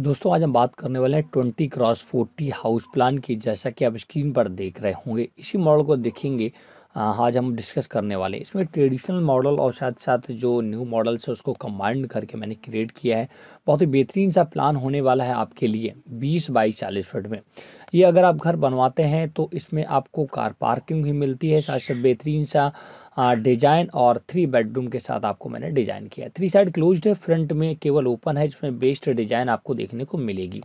दोस्तों आज हम बात करने वाले हैं twenty cross forty house plan की जैसा कि आप स्क्रीन पर देख रहे होंगे इसी मॉडल को देखेंगे आज हम डिस्कस करने वाले हैं इसमें ट्रेडिशनल मॉडल और साथ साथ जो न्यू मॉडल्स है उसको कंबाइंड करके मैंने क्रिएट किया है बहुत ही बेहतरीन सा प्लान होने वाला है आपके लिए बीस बाई चालीस फीट में ये अगर आप घर बनवाते हैं तो इसमें आपको कार पार्किंग भी मिलती है साथ साथ बेहतरीन सा डिजाइन और थ्री बेडरूम के साथ आपको मैंने डिजाइन किया है थ्री साइड क्लोज्ड है फ्रंट में केवल ओपन है जिसमें बेस्ट डिजाइन आपको देखने को मिलेगी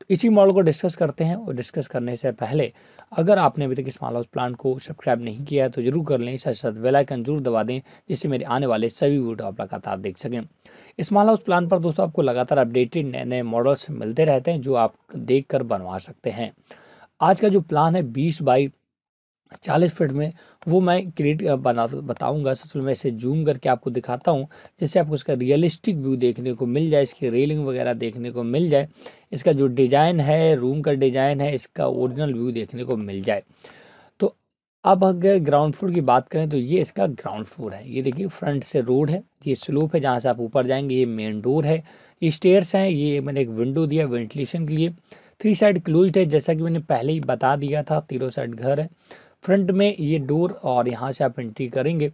तो इसी मॉडल को डिस्कस करते हैं और डिस्कस करने से पहले अगर आपने अभी तक इस माल हाउस प्लान को सब्सक्राइब नहीं किया है तो जरूर कर लें साथ साथ वेलाइकन जरूर दबा दें जिससे मेरे आने वाले सभी वीडियो आप लगातार देख सकें इस माल हाउस प्लान पर दोस्तों आपको लगातार अपडेटेड नए नए मॉडल्स मिलते रहते हैं जो आप देख कर बनवा सकते हैं आज का जो प्लान है बीस बाई चालीस फीट में वो मैं क्रिएट बना बताऊंगा सोशल मैं इसे जूम करके आपको दिखाता हूँ जिससे आपको इसका रियलिस्टिक व्यू देखने को मिल जाए इसकी रेलिंग वगैरह देखने को मिल जाए इसका जो डिज़ाइन है रूम का डिज़ाइन है इसका ओरिजिनल व्यू देखने को मिल जाए तो अब अगर ग्राउंड फ्लोर की बात करें तो ये इसका ग्राउंड फ्लोर है ये देखिए फ्रंट से रोड है ये स्लोप है जहाँ से आप ऊपर जाएंगे ये मेन डोर है ये स्टेयर्स हैं ये मैंने एक विंडो दिया वेंटिलेशन के लिए थ्री साइड क्लोज है जैसा कि मैंने पहले ही बता दिया था तीनों साइड घर है फ्रंट में ये डोर और यहाँ से आप एंट्री करेंगे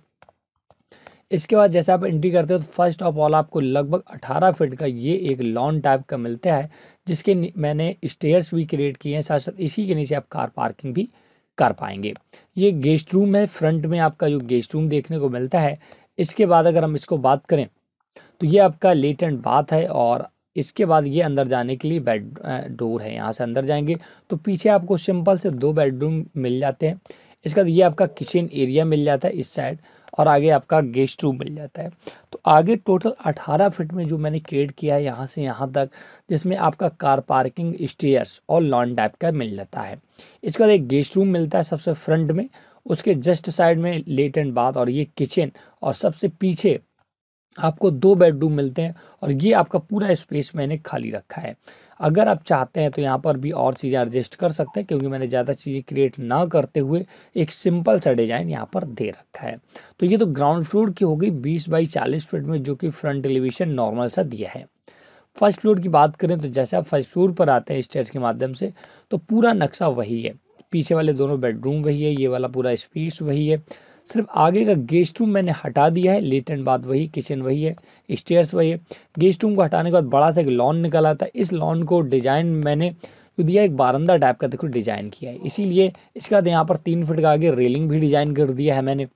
इसके बाद जैसे आप एंट्री करते हो तो फर्स्ट ऑफ ऑल आपको लगभग 18 फीट का ये एक लॉन टाइप का मिलता है जिसके मैंने स्टेयर्स भी क्रिएट किए हैं साथ साथ इसी के नीचे आप कार पार्किंग भी कर पाएंगे ये गेस्ट रूम है फ्रंट में आपका जो गेस्ट रूम देखने को मिलता है इसके बाद अगर हम इसको बात करें तो ये आपका लेट एंड बात है और इसके बाद ये अंदर जाने के लिए बेड डोर है यहाँ से अंदर जाएंगे तो पीछे आपको सिंपल से दो बेडरूम मिल जाते हैं इसके बाद ये आपका किचन एरिया मिल जाता है इस साइड और आगे आपका गेस्ट रूम मिल जाता है तो आगे टोटल 18 फीट में जो मैंने क्रिएट किया है यहाँ से यहाँ तक जिसमें आपका कार पार्किंग स्टेयर्स और लॉन टाइप का मिल जाता है इसके बाद एक गेस्ट रूम मिलता है सबसे फ्रंट में उसके जस्ट साइड में लेट एंड बाथ और ये किचन और सबसे पीछे आपको दो बेडरूम मिलते हैं और ये आपका पूरा स्पेस मैंने खाली रखा है अगर आप चाहते हैं तो यहाँ पर भी और चीज़ें एडजस्ट कर सकते हैं क्योंकि मैंने ज़्यादा चीज़ें क्रिएट ना करते हुए एक सिंपल सा डिज़ाइन यहाँ पर दे रखा है तो ये तो ग्राउंड फ्लोर की हो गई बीस बाई चालीस फिट में जो कि फ्रंट एलिवेशन नॉर्मल सा दिया है फर्स्ट फ्लोर की बात करें तो जैसे आप फर्स्ट फ्लोर पर आते हैं स्टेज के माध्यम से तो पूरा नक्शा वही है पीछे वाले दोनों बेडरूम वही है ये वाला पूरा स्पेस वही है सिर्फ आगे का गेस्ट रूम मैंने हटा दिया है लेटेंट बाद वही किचन वही है स्टेयर्स वही है गेस्ट रूम को हटाने के बाद बड़ा सा एक लॉन निकल आता है इस लॉन को डिजाइन मैंने जो दिया एक बारंदा टाइप का देखो डिजाइन किया है इसीलिए इसके बाद तो यहाँ पर तीन फिट का आगे रेलिंग भी डिजाइन कर दिया है मैंने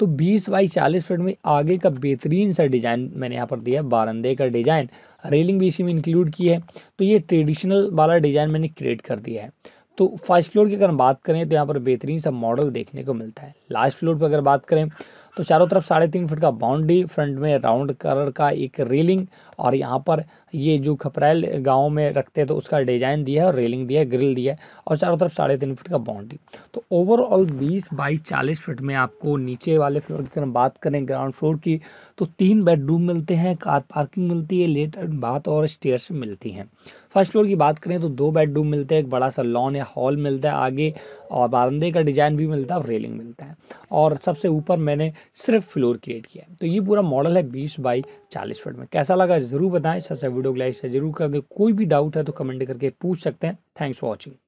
तो 20 बाई 40 फीट में आगे का बेहतरीन सा डिज़ाइन मैंने यहाँ पर दिया है बारंदे का डिज़ाइन रेलिंग भी इसी में इंक्लूड की है तो ये ट्रेडिशनल वाला डिज़ाइन मैंने क्रिएट कर दिया है तो फर्स्ट फ्लोर की अगर बात करें तो यहाँ पर बेहतरीन सा मॉडल देखने को मिलता है लास्ट फ्लोर पर अगर बात करें तो चारों तरफ साढ़े तीन फुट का बाउंड्री फ्रंट में राउंड कलर का एक रेलिंग और यहाँ पर ये जो खपरेल गांव में रखते हैं तो उसका डिजाइन दिया है और रेलिंग दिया है ग्रिल दिया है और चारों तरफ साढ़े तीन फुट का बाउंड्री तो ओवरऑल बीस बाई चालीस फुट में आपको नीचे वाले फ्लोर की अगर बात करें ग्राउंड फ्लोर की तो तीन बेडरूम मिलते हैं कार पार्किंग मिलती है लेट बाथ और स्टेयर्स मिलती हैं फर्स्ट फ्लोर की बात करें तो दो बेडरूम मिलते हैं एक बड़ा सा लॉन या हॉल मिलता है आगे और बारंदे का डिज़ाइन भी मिलता है और रेलिंग मिलता है और सबसे ऊपर मैंने सिर्फ फ्लोर क्रिएट किया है तो ये पूरा मॉडल है बीस बाई चालीस फुट में कैसा लगा ज़रूर बताएं सबसे वीडियो को लाइक जरूर कर दें कोई भी डाउट है तो कमेंट करके पूछ सकते हैं थैंक्स फॉर वॉचिंग